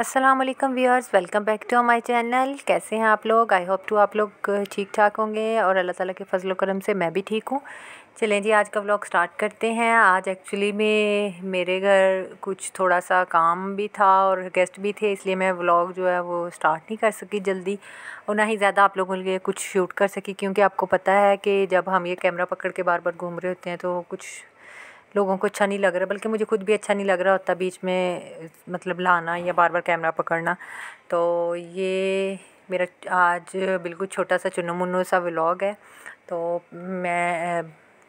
असलम वालेकुम viewers welcome back to my channel कैसे हैं आप लोग आई होप टू आप लोग ठीक ठाक होंगे और अल्लाह ताला के फजल करम से मैं भी ठीक हूँ चलें जी आज का व्लॉग स्टार्ट करते हैं आज एक्चुअली में मेरे घर कुछ थोड़ा सा काम भी था और गेस्ट भी थे इसलिए मैं व्लॉग जो है वो स्टार्ट नहीं कर सकी जल्दी और ना ही ज़्यादा आप लोगों के लिए कुछ शूट कर सकी क्योंकि आपको पता है कि जब हम ये कैमरा पकड़ के बार बार घूम रहे होते हैं तो कुछ लोगों को अच्छा नहीं लग रहा बल्कि मुझे खुद भी अच्छा नहीं लग रहा होता बीच में मतलब लाना या बार बार कैमरा पकड़ना तो ये मेरा आज बिल्कुल छोटा सा चुनु मुन्नु सा व्लॉग है तो मैं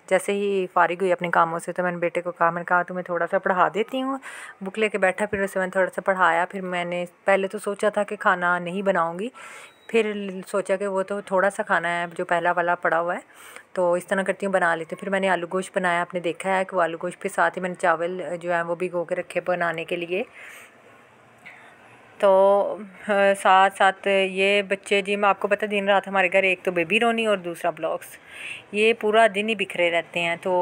जैसे ही फारिग हुई अपने कामों से तो मैंने बेटे को कहा मैंने कहा हाँ, तुम्हें थोड़ा सा पढ़ा देती हूँ बुक लेके बैठा फिर उसे मैंने थोड़ा सा पढ़ाया फिर मैंने पहले तो सोचा था कि खाना नहीं बनाऊँगी फिर सोचा कि वो तो थोड़ा सा खाना है जो पहला वाला पड़ा हुआ है तो इस तरह करती हूँ बना लेती हूँ फिर मैंने आलू गोश्त बनाया आपने देखा है कि वो आलू गोश्त के साथ ही मैंने चावल जो है वो भिगो के रखे बनाने के लिए तो हाँ, साथ साथ ये बच्चे जी मैं आपको पता दिन रात हमारे घर एक तो बेबी रोनी और दूसरा ब्लॉग्स ये पूरा दिन ही बिखरे रहते हैं तो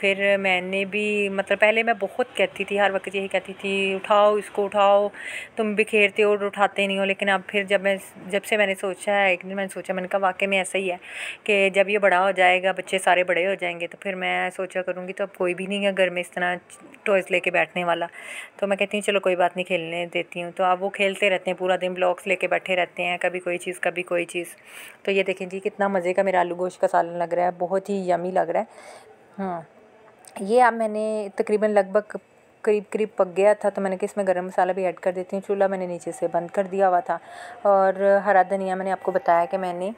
फिर मैंने भी मतलब पहले मैं बहुत कहती थी हर वक्त यही कहती थी उठाओ इसको उठाओ तुम बिखेरते हो और उठाते नहीं हो लेकिन अब फिर जब मैं जब से मैंने सोचा है एक दिन मैंने सोचा मैंने कहा वाकई में ऐसा ही है कि जब ये बड़ा हो जाएगा बच्चे सारे बड़े हो जाएंगे तो फिर मैं सोचा करूँगी तो अब कोई भी नहीं है घर में इस तरह टॉयज़ लेके बैठने वाला तो मैं कहती हूँ चलो कोई बात नहीं खेलने देती हूँ तो आप वो खेलते रहते हैं पूरा दिन ब्लॉक्स लेके बैठे रहते हैं कभी कोई चीज़ कभी कोई चीज़ तो ये देखें जी कितना मज़े का मेरा आलू गोश का सालन लग रहा है बहुत ही यमी लग रहा है हाँ ये अब मैंने तकरीबन लगभग करीब करीब पक गया था तो मैंने कि इसमें गरम मसाला भी ऐड कर देती हूँ चूल्हा मैंने नीचे से बंद कर दिया हुआ था और हरा धनिया मैंने आपको बताया कि मैंने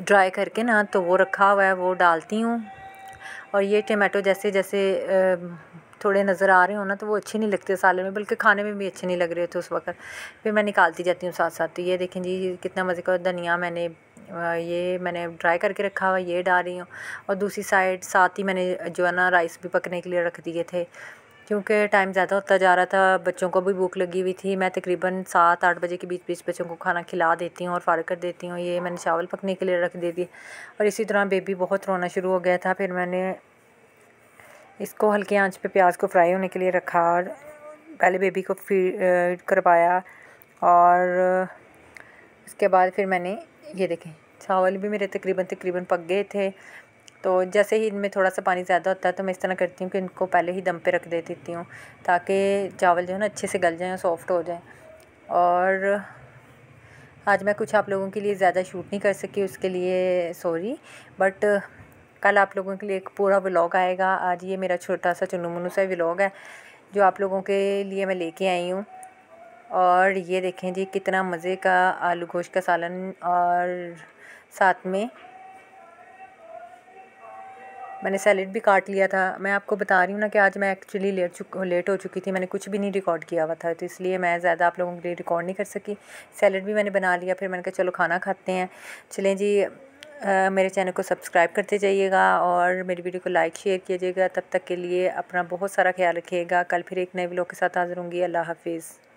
ड्राई करके ना तो वो रखा हुआ है वो डालती हूँ और ये टमाटो जैसे जैसे थोड़े नज़र आ रहे हो ना तो वो अच्छे नहीं लगते सालन में बल्कि खाने में भी अच्छे नहीं लग रहे थे उस वक्त फिर मैं निकालती जाती हूँ साथ साथ तो ये देखें जी कितना मज़े का धनिया मैंने ये मैंने ड्राई करके रखा हुआ ये डाल रही हूँ और दूसरी साइड साथ ही मैंने जो है ना राइस भी पकने के लिए रख दिए थे क्योंकि टाइम ज़्यादा होता जा रहा था बच्चों को भी भूख लगी हुई थी मैं तकरीबन सात आठ बजे के बीच बीच बच्चों को खाना खिला देती हूँ और फारग कर देती हूँ ये मैंने चावल पकने के लिए रख दे दी और इसी तरह बेबी बहुत रोना शुरू हो गया था फिर मैंने इसको हल्के आँच पर प्याज को फ्राई होने के लिए रखा और पहले बेबी को फीड करवाया और उसके बाद फिर मैंने ये देखें चावल भी मेरे तकरीबन तकरीबन पक गए थे तो जैसे ही इनमें थोड़ा सा पानी ज़्यादा होता है तो मैं इस तरह करती हूँ कि इनको पहले ही दम पे रख दे देती हूँ ताकि चावल जो है ना अच्छे से गल जाएँ सॉफ्ट हो जाएँ और आज मैं कुछ आप लोगों के लिए ज़्यादा शूट नहीं कर सकी उसके लिए सॉरी बट कल आप लोगों के लिए एक पूरा व्लॉग आएगा आज ये मेरा छोटा सा चुनु मुनु सा व्लॉग है जो आप लोगों के लिए मैं लेके आई हूँ और ये देखें जी कितना मज़े का आलू गोश्त का सालन और साथ में मैंने सैलेड भी काट लिया था मैं आपको बता रही हूँ ना कि आज मैं एक्चुअली लेट चुक लेट हो चुकी थी मैंने कुछ भी नहीं रिकॉर्ड किया हुआ था तो इसलिए मैं ज़्यादा आप लोगों के लिए रिकॉर्ड नहीं कर सकी सैलेड भी मैंने बना लिया फिर मैंने कहा चलो खाना खाते हैं चलें जी आ, मेरे चैनल को सब्सक्राइब करते जाइएगा और मेरी वीडियो को लाइक शेयर किया जाएगा तब तक के लिए अपना बहुत सारा ख्याल रखिएगा कल फिर एक नए ब्लॉग के साथ हाजिर होंगी अल्लाह हाफिज़